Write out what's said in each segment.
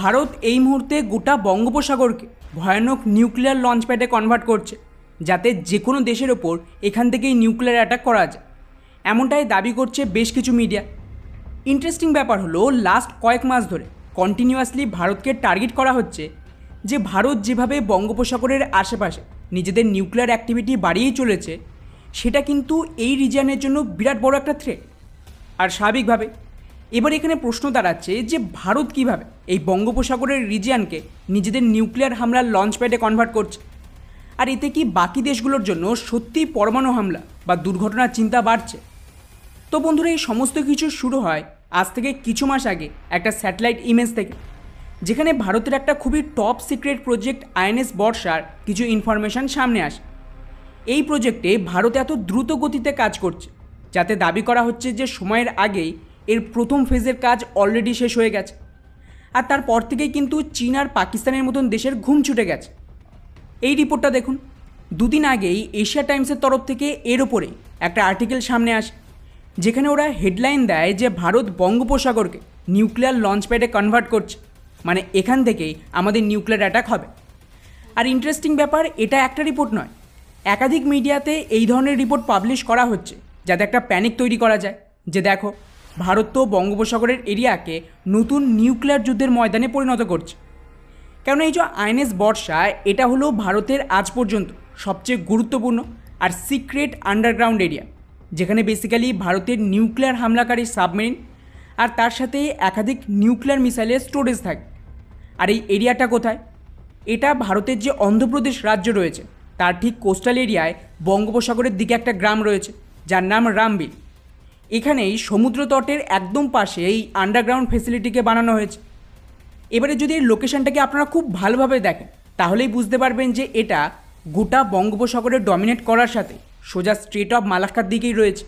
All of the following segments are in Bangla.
ভারত এই মুহূর্তে গোটা বঙ্গোপসাগরকে ভয়ানক নিউক্লিয়ার লঞ্চ প্যাডে কনভার্ট করছে যাতে যে কোনো দেশের ওপর এখান থেকেই নিউক্লিয়ার অ্যাটাক করা যায় এমনটাই দাবি করছে বেশ কিছু মিডিয়া ইন্টারেস্টিং ব্যাপার হলো লাস্ট কয়েক মাস ধরে কন্টিনিউয়াসলি ভারতকে টার্গেট করা হচ্ছে যে ভারত যেভাবে বঙ্গোপসাগরের আশেপাশে নিজেদের নিউক্লিয়ার অ্যাক্টিভিটি বাড়িয়েই চলেছে সেটা কিন্তু এই রিজিয়নের জন্য বিরাট বড় একটা থ্রেট আর স্বাভাবিকভাবে এবার এখানে প্রশ্ন দাঁড়াচ্ছে যে ভারত কিভাবে এই বঙ্গোপসাগরের রিজিয়ানকে নিজেদের নিউক্লিয়ার হামলার লঞ্চ প্যাডে কনভার্ট করছে আর এতে কি বাকি দেশগুলোর জন্য সত্যি পরমাণু হামলা বা দুর্ঘটনার চিন্তা বাড়ছে তো বন্ধুরা এই সমস্ত কিছু শুরু হয় আজ থেকে কিছু মাস আগে একটা স্যাটেলাইট ইমেজ থেকে যেখানে ভারতের একটা খুবই টপ সিক্রেট প্রজেক্ট আইএনএস বর্ষার কিছু ইনফরমেশান সামনে আসে এই প্রজেক্টে ভারত এত দ্রুত গতিতে কাজ করছে যাতে দাবি করা হচ্ছে যে সময়ের আগেই এর প্রথম ফেজের কাজ অলরেডি শেষ হয়ে গেছে আর তারপর থেকেই কিন্তু চীন আর পাকিস্তানের মতন দেশের ঘুম ছুটে গেছে এই রিপোর্টটা দেখুন দুদিন আগেই এশিয়া টাইমসের তরফ থেকে এর ওপরে একটা আর্টিকেল সামনে আসে যেখানে ওরা হেডলাইন দেয় যে ভারত বঙ্গোপসাগরকে নিউক্লিয়ার লঞ্চ প্যাডে কনভার্ট করছে মানে এখান থেকেই আমাদের নিউক্লিয়ার অ্যাটাক হবে আর ইন্টারেস্টিং ব্যাপার এটা একটা রিপোর্ট নয় একাধিক মিডিয়াতে এই ধরনের রিপোর্ট পাবলিশ করা হচ্ছে যাতে একটা প্যানিক তৈরি করা যায় যে দেখো ভারত তো বঙ্গোপসাগরের এরিয়াকে নতুন নিউক্লিয়ার যুদ্ধের ময়দানে পরিণত করছে কেননা এই যে আইএনএস বর্ষা এটা হলো ভারতের আজ পর্যন্ত সবচেয়ে গুরুত্বপূর্ণ আর সিক্রেট আন্ডারগ্রাউন্ড এরিয়া যেখানে বেসিক্যালি ভারতের নিউক্লিয়ার হামলাকারী সাবমেরিন আর তার সাথে একাধিক নিউক্লিয়ার মিসাইলের স্টোরেজ থাকে আর এই এরিয়াটা কোথায় এটা ভারতের যে অন্ধ্রপ্রদেশ রাজ্য রয়েছে তার ঠিক কোস্টাল এরিয়ায় বঙ্গোপসাগরের দিকে একটা গ্রাম রয়েছে যার নাম রামবিল এখানেই সমুদ্র তটের একদম পাশে এই আন্ডারগ্রাউন্ড ফেসিলিটিকে বানানো হয়েছে এবারে যদি এই লোকেশানটাকে আপনারা খুব ভালোভাবে দেখেন তাহলেই বুঝতে পারবেন যে এটা গোটা বঙ্গোপসাগরে ডমিনেট করার সাথে সোজা স্ট্রেট অফ মালাক্কার দিকেই রয়েছে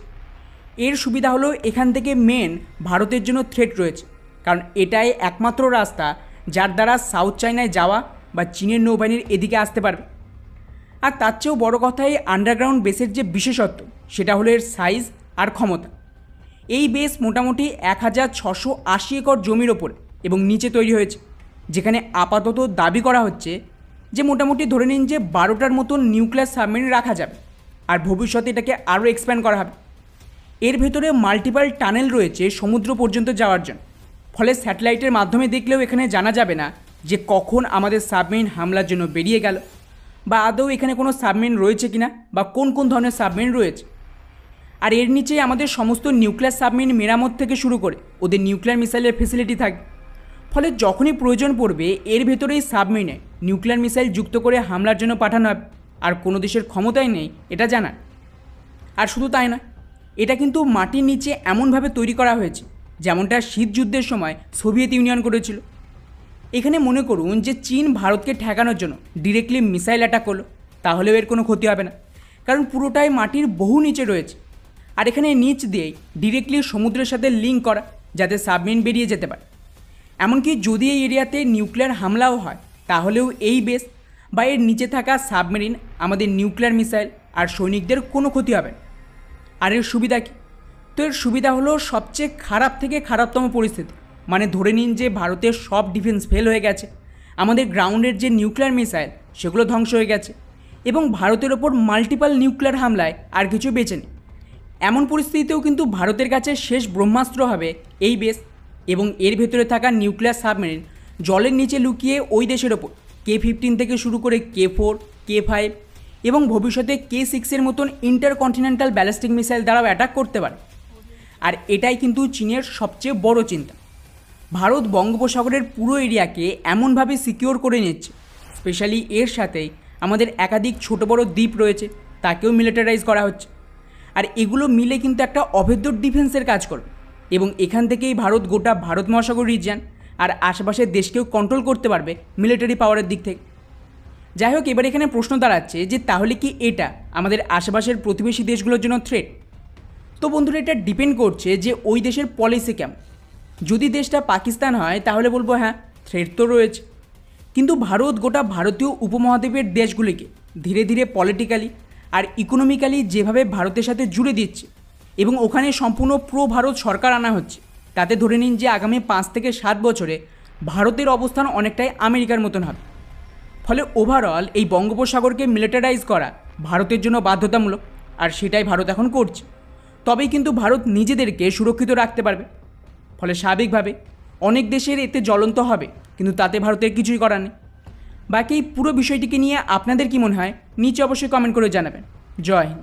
এর সুবিধা হলো এখান থেকে মেন ভারতের জন্য থ্রেট রয়েছে কারণ এটাই একমাত্র রাস্তা যার দ্বারা সাউথ চায়নায় যাওয়া বা চীনের নৌবাহিনীর এদিকে আসতে পারবে আর তার চেয়েও বড় কথা এই আন্ডারগ্রাউন্ড বেসের যে বিশেষত্ব সেটা হলো এর সাইজ আর ক্ষমতা এই বেস মোটামুটি এক হাজার ছশো আশি একর জমির ওপর এবং নিচে তৈরি হয়েছে যেখানে আপাতত দাবি করা হচ্ছে যে মোটামুটি ধরে নিন যে বারোটার মতন নিউক্লিয়ার সাবমেরিন রাখা যাবে আর ভবিষ্যতে এটাকে আরও এক্সপ্যান্ড করা হবে এর ভেতরে মাল্টিপাল টানেল রয়েছে সমুদ্র পর্যন্ত যাওয়ার জন্য ফলে স্যাটেলাইটের মাধ্যমে দেখলেও এখানে জানা যাবে না যে কখন আমাদের সাবমেরিন হামলার জন্য বেরিয়ে গেল বা আদৌ এখানে কোনো সাবমেরিন রয়েছে কিনা বা কোন কোন ধরনের সাবমেরিন রয়েছে আর এর নিচে আমাদের সমস্ত নিউক্লিয়ার সাবমেরিন মেরামত থেকে শুরু করে ওদের নিউক্লিয়ার মিসাইলের ফেসিলিটি থাকে ফলে যখনই প্রয়োজন পড়বে এর ভেতরেই সাবমেরিনে নিউক্লিয়ার মিসাইল যুক্ত করে হামলার জন্য পাঠানো হবে আর কোনো দেশের ক্ষমতাই নেই এটা জানার আর শুধু তাই না এটা কিন্তু মাটির নিচে এমনভাবে তৈরি করা হয়েছে যেমনটা শীত যুদ্ধের সময় সোভিয়েত ইউনিয়ন করেছিল এখানে মনে করুন যে চীন ভারতকে ঠেকানোর জন্য ডিরেক্টলি মিসাইল অ্যাটাক করলো তাহলেও এর কোনো ক্ষতি হবে না কারণ পুরোটাই মাটির বহু নিচে রয়েছে আর এখানে নিচ দিয়েই ডিরেক্টলি সমুদ্রের সাথে লিঙ্ক করা যাতে সাবমেরিন বেরিয়ে যেতে পারে এমনকি যদি এই এরিয়াতে নিউক্লিয়ার হামলাও হয় তাহলেও এই বেস বা এর নিচে থাকা সাবমেরিন আমাদের নিউক্লিয়ার মিসাইল আর সৈনিকদের কোনো ক্ষতি হবে না আর এর সুবিধা কী তো এর সুবিধা হলো সবচেয়ে খারাপ থেকে খারাপতম পরিস্থিতি মানে ধরে নিন যে ভারতের সব ডিফেন্স ফেল হয়ে গেছে আমাদের গ্রাউন্ডের যে নিউক্লিয়ার মিসাইল সেগুলো ধ্বংস হয়ে গেছে এবং ভারতের ওপর মাল্টিপাল নিউক্লিয়ার হামলায় আর কিছু বেঁচে নেই এমন পরিস্থিতিতেও কিন্তু ভারতের কাছে শেষ ব্রহ্মাস্ত্র হবে এই বেস এবং এর ভেতরে থাকা নিউক্লিয়ার সাবমেরিন জলের নিচে লুকিয়ে ওই দেশের ওপর কে ফিফটিন থেকে শুরু করে কে ফোর কে ফাইভ এবং ভবিষ্যতে কে সিক্সের মতন ইন্টারকন্টিনেন্টাল ব্যালিস্টিক মিসাইল দ্বারাও অ্যাটাক করতে পারে আর এটাই কিন্তু চীনের সবচেয়ে বড় চিন্তা ভারত বঙ্গোপসাগরের পুরো এরিয়াকে এমনভাবে সিকিওর করে নিচ্ছে স্পেশালি এর সাথেই আমাদের একাধিক ছোট বড় দ্বীপ রয়েছে তাকেও মিলিটারাইজ করা হচ্ছে আর এগুলো মিলে কিন্তু একটা অভেদ্য ডিফেন্সের কাজ করবে এবং এখান থেকেই ভারত গোটা ভারত মহাসাগর রিজিয়ান আর আশেপাশের দেশকেও কন্ট্রোল করতে পারবে মিলিটারি পাওয়ারের দিক থেকে যাই হোক এবার এখানে প্রশ্ন দাঁড়াচ্ছে যে তাহলে কি এটা আমাদের আশেপাশের প্রতিবেশী দেশগুলোর জন্য থ্রেট তো বন্ধুরা এটা ডিপেন্ড করছে যে ওই দেশের পলিসি কেমন যদি দেশটা পাকিস্তান হয় তাহলে বলবো হ্যাঁ থ্রেট তো রয়েছে কিন্তু ভারত গোটা ভারতীয় উপমহাদ্বীপের দেশগুলিকে ধীরে ধীরে পলিটিক্যালি আর ইকোনমিক্যালি যেভাবে ভারতের সাথে জুড়ে দিচ্ছে এবং ওখানে সম্পূর্ণ প্রো ভারত সরকার আনা হচ্ছে তাতে ধরে নিন যে আগামী পাঁচ থেকে সাত বছরে ভারতের অবস্থান অনেকটাই আমেরিকার মতন হবে ফলে ওভারঅল এই বঙ্গোপসাগরকে মিলিটারাইজ করা ভারতের জন্য বাধ্যতামূলক আর সেটাই ভারত এখন করছে তবেই কিন্তু ভারত নিজেদেরকে সুরক্ষিত রাখতে পারবে ফলে স্বাভাবিকভাবে অনেক দেশের এতে জ্বলন্ত হবে কিন্তু তাতে ভারতের কিছুই করার নেই বাকি পুরো বিষয়টিকে নিয়ে আপনাদের কি মনে হয় নিচে অবশ্যই কমেন্ট করে জানাবেন জয় হিন্দ